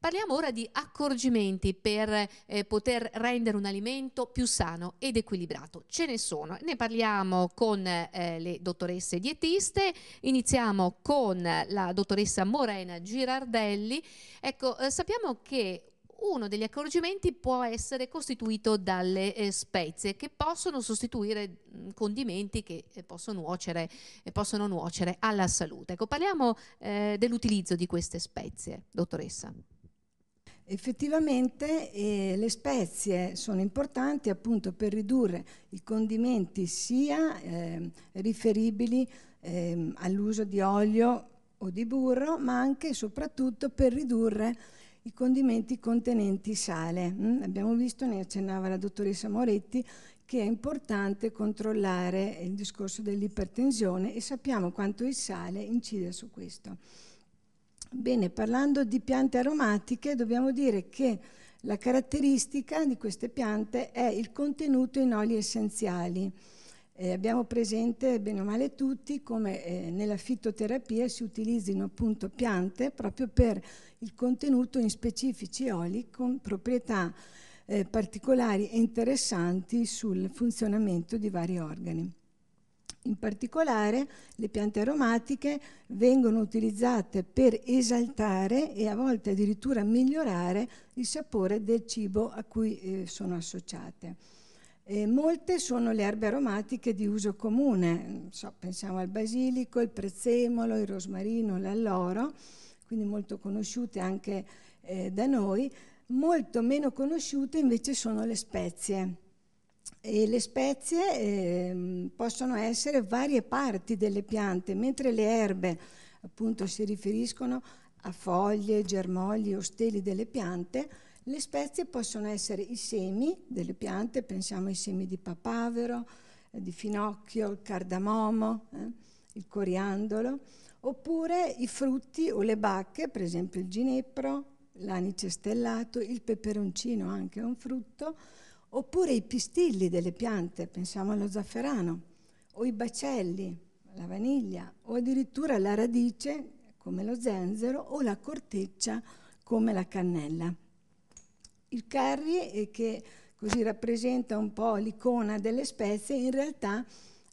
Parliamo ora di accorgimenti per eh, poter rendere un alimento più sano ed equilibrato. Ce ne sono, ne parliamo con eh, le dottoresse dietiste, iniziamo con la dottoressa Morena Girardelli. Ecco, eh, sappiamo che uno degli accorgimenti può essere costituito dalle eh, spezie che possono sostituire mh, mm, condimenti che eh, possono, nuocere, eh, possono, nuocere, alla salute. Ecco, parliamo eh, dell'utilizzo di queste spezie, dottoressa. Effettivamente eh, le spezie sono importanti appunto per ridurre i condimenti sia eh, riferibili eh, all'uso di olio o di burro, ma anche e soprattutto per ridurre i condimenti contenenti sale. Mm? Abbiamo visto, ne accennava la dottoressa Moretti, che è importante controllare il discorso dell'ipertensione e sappiamo quanto il sale incide su questo. Bene, parlando di piante aromatiche, dobbiamo dire che la caratteristica di queste piante è il contenuto in oli essenziali. Eh, abbiamo presente, bene o male tutti, come eh, nella fitoterapia si utilizzino appunto piante proprio per il contenuto in specifici oli con proprietà eh, particolari e interessanti sul funzionamento di vari organi. In particolare le piante aromatiche vengono utilizzate per esaltare e a volte addirittura migliorare il sapore del cibo a cui eh, sono associate. E molte sono le erbe aromatiche di uso comune, so, pensiamo al basilico, il prezzemolo, il rosmarino, l'alloro, quindi molto conosciute anche eh, da noi, molto meno conosciute invece sono le spezie e le spezie eh, possono essere varie parti delle piante, mentre le erbe appunto si riferiscono a foglie, germogli o steli delle piante, le spezie possono essere i semi delle piante, pensiamo ai semi di papavero, eh, di finocchio, il cardamomo, eh, il coriandolo, oppure i frutti o le bacche, per esempio il ginepro, l'anice stellato, il peperoncino anche è un frutto, oppure i pistilli delle piante, pensiamo allo zafferano, o i bacelli, la vaniglia, o addirittura la radice, come lo zenzero, o la corteccia, come la cannella. Il curry, eh, che così rappresenta un po' l'icona delle spezie, in realtà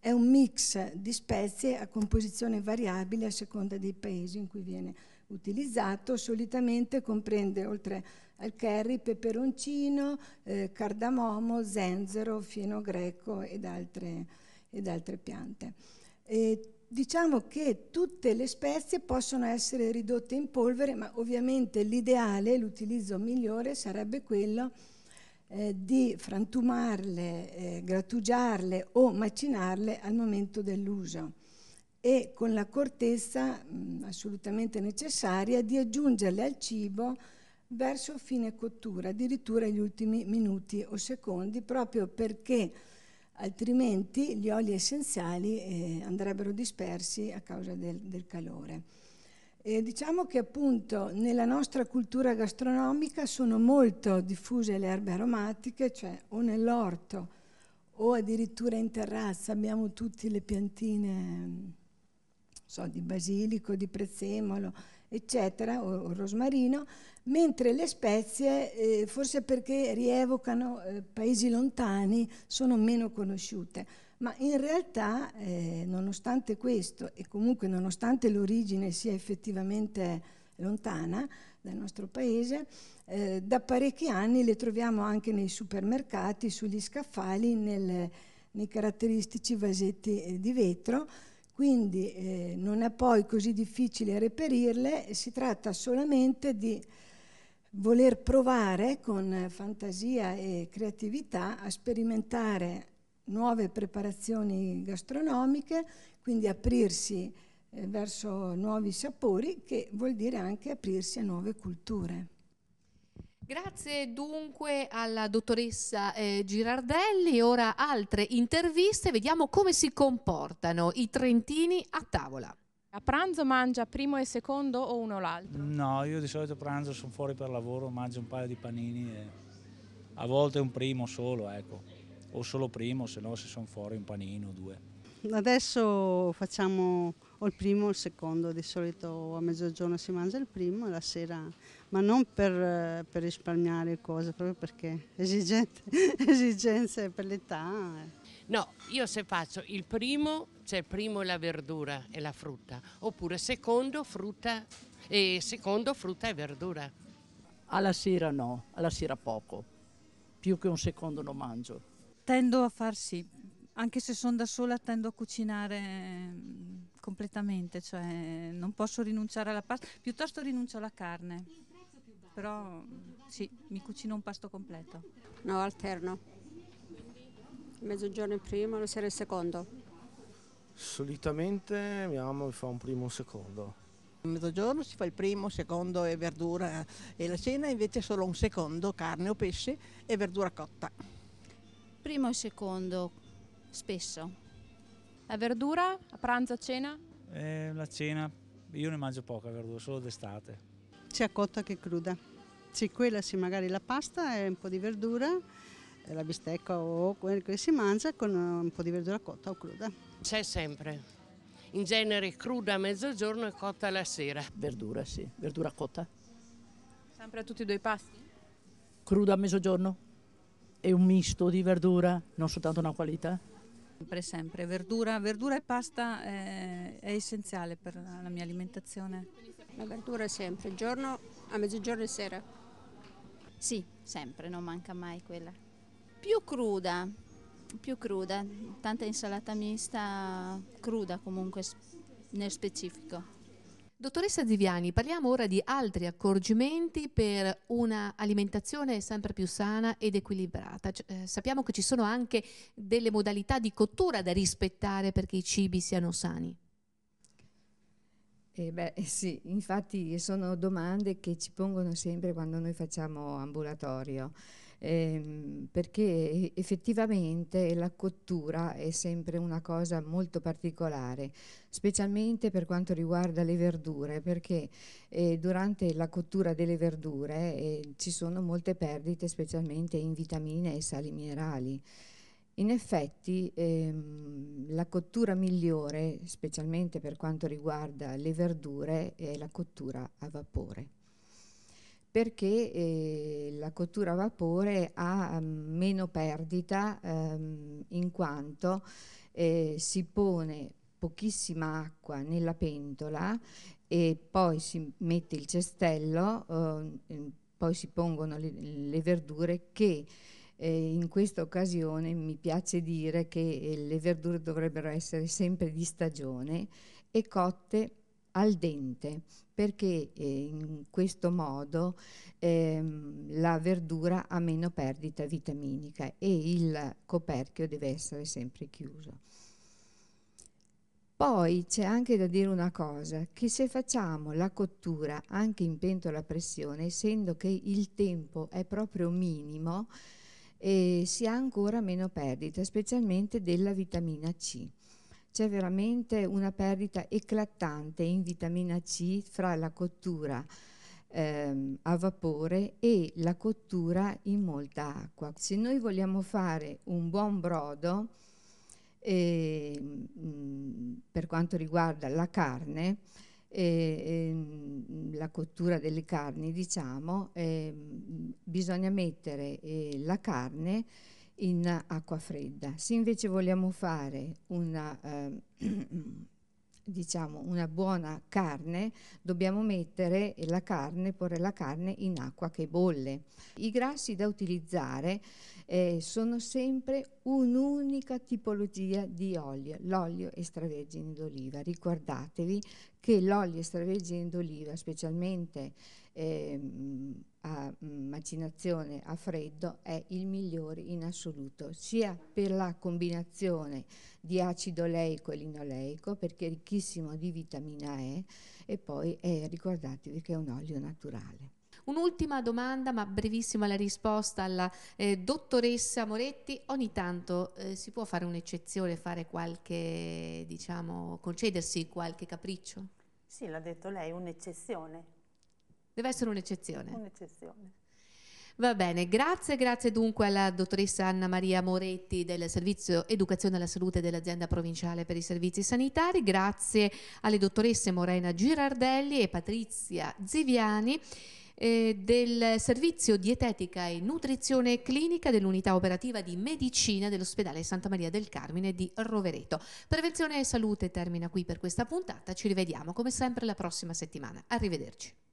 è un mix di spezie a composizione variabile a seconda dei paesi in cui viene utilizzato solitamente comprende oltre al curry peperoncino, eh, cardamomo, zenzero, fieno greco ed altre, ed altre piante. E diciamo che tutte le spezie possono essere ridotte in polvere, ma ovviamente l'ideale, l'utilizzo migliore sarebbe quello eh, di frantumarle, eh, grattugiarle o macinarle al momento dell'uso e con l'accortezza mm, assolutamente necessaria di aggiungerle al cibo verso fine cottura, addirittura gli ultimi minuti o secondi, proprio perché altrimenti gli oli essenziali eh, andrebbero dispersi a causa del, del calore. E diciamo che appunto nella nostra cultura gastronomica sono molto diffuse le erbe aromatiche, cioè o nell'orto o addirittura in terrazza abbiamo tutte le piantine mm, so, di basilico, di prezzemolo, eccetera, o, o rosmarino, mentre le spezie, eh, forse perché rievocano eh, paesi lontani, sono meno conosciute. Ma in realtà, eh, nonostante questo, e comunque nonostante l'origine sia effettivamente lontana dal nostro paese, eh, da parecchi anni le troviamo anche nei supermercati, sugli scaffali, nel, nei caratteristici vasetti eh, di vetro, quindi eh, non è poi così difficile reperirle, si tratta solamente di voler provare con fantasia e creatività a sperimentare nuove preparazioni gastronomiche, quindi aprirsi eh, verso nuovi sapori, che vuol dire anche aprirsi a nuove culture. Grazie dunque alla dottoressa eh, Girardelli, ora altre interviste, vediamo come si comportano i trentini a tavola. A pranzo mangia primo e secondo o uno o l'altro? No, io di solito pranzo sono fuori per lavoro, mangio un paio di panini e a volte un primo solo, ecco, o solo primo, se no se sono fuori un panino, o due. Adesso facciamo o il primo o il secondo, di solito a mezzogiorno si mangia il primo e la sera, ma non per, per risparmiare cose, proprio perché esigenze, esigenze per l'età. Eh. No, io se faccio il primo, cioè il primo la verdura e la frutta, oppure secondo frutta e, secondo, frutta e verdura. Alla sera no, alla sera poco, più che un secondo non mangio. Tendo a far sì, anche se sono da sola tendo a cucinare mm, completamente, cioè non posso rinunciare alla pasta, piuttosto rinuncio alla carne, però mm, sì, mi cucino un pasto completo. No, alterno, il mezzogiorno il primo, la sera il secondo. Solitamente mia mamma fa un primo e un secondo. Il mezzogiorno si fa il primo, il secondo e verdura e la cena invece solo un secondo, carne o pesce e verdura cotta. Primo e secondo, spesso. La verdura a pranzo, a cena? Eh, la cena, io ne mangio poca verdura, solo d'estate. Sia cotta che cruda. Sì, quella sì, magari la pasta e un po' di verdura, eh, la bistecca o quello che si mangia con eh, un po' di verdura cotta o cruda. C'è sempre. In genere cruda a mezzogiorno e cotta alla sera. Verdura, sì, verdura cotta. Sempre a tutti e due i pasti? Cruda a mezzogiorno e un misto di verdura, non soltanto una qualità. Sempre, sempre. Verdura, verdura e pasta è, eh, è essenziale per la, la mia alimentazione. La verdura sempre, giorno a mezzogiorno e sera. Sì, sempre, non manca mai quella. Più cruda, più cruda, tanta insalata mista cruda comunque nel specifico. Dottoressa Ziviani, parliamo ora di altri accorgimenti per un'alimentazione sempre più sana ed equilibrata. C cioè, eh, sappiamo che ci sono anche delle modalità di cottura da rispettare perché i cibi siano sani. Eh beh, eh, sì, infatti sono domande che ci pongono sempre quando noi facciamo ambulatorio ehm, perché effettivamente la cottura è sempre una cosa molto particolare, specialmente per quanto riguarda le verdure, perché eh, durante la cottura delle verdure eh, ci sono molte perdite, specialmente in vitamine e sali minerali. In effetti ehm, la cottura migliore, specialmente per quanto riguarda le verdure, è la cottura a vapore perché eh, la cottura a vapore ha um, meno perdita um, in quanto eh, si pone pochissima acqua nella pentola e poi si mette il cestello, eh, poi si pongono le, le verdure che eh, in questa occasione mi piace dire che eh, le verdure dovrebbero essere sempre di stagione e cotte al dente perché eh, in questo modo ehm, la verdura ha meno perdita vitaminica e il coperchio deve essere sempre chiuso. Poi c'è anche da dire una cosa, che se facciamo la cottura anche in pentola a pressione, essendo che il tempo è proprio minimo, eh, si ha ancora meno perdita, specialmente della vitamina C c'è veramente una perdita eclatante in vitamina C fra la cottura ehm, a vapore e la cottura in molta acqua. Se noi vogliamo fare un buon brodo, eh, per quanto riguarda la carne, eh, eh, la cottura delle carni, diciamo, ehm, bisogna mettere eh, la carne in acqua fredda. Se invece vogliamo fare una, eh, diciamo, una buona carne, dobbiamo mettere la carne, porre la carne in acqua che bolle. I grassi da utilizzare eh, sono sempre un'unica tipologia di olio, l'olio extravergine d'oliva. Ricordatevi che l'olio extravergine d'oliva, specialmente eh, a mm, macinazione a freddo è il migliore in assoluto, sia per la combinazione di acido oleico e linoleico, perché è ricchissimo di vitamina E, e poi eh, ricordatevi che è un olio naturale. Un'ultima domanda, ma brevissima la risposta alla eh, dottoressa Moretti. Ogni tanto eh, si può fare un'eccezione, fare qualche, diciamo, concedersi qualche capriccio? Sì, l'ha detto lei, un'eccezione. Deve essere un'eccezione. Un'eccezione. Va bene, grazie, grazie dunque alla dottoressa Anna Maria Moretti del Servizio Educazione alla Salute dell'Azienda Provinciale per i Servizi Sanitari, grazie alle dottoresse Morena Girardelli e Patrizia Ziviani eh, del Servizio Dietetica e Nutrizione Clinica dell'Unità Operativa di Medicina dell'Ospedale Santa Maria del Carmine di Rovereto. Prevenzione e Salute termina qui per questa puntata, ci rivediamo come sempre la prossima settimana. Arrivederci.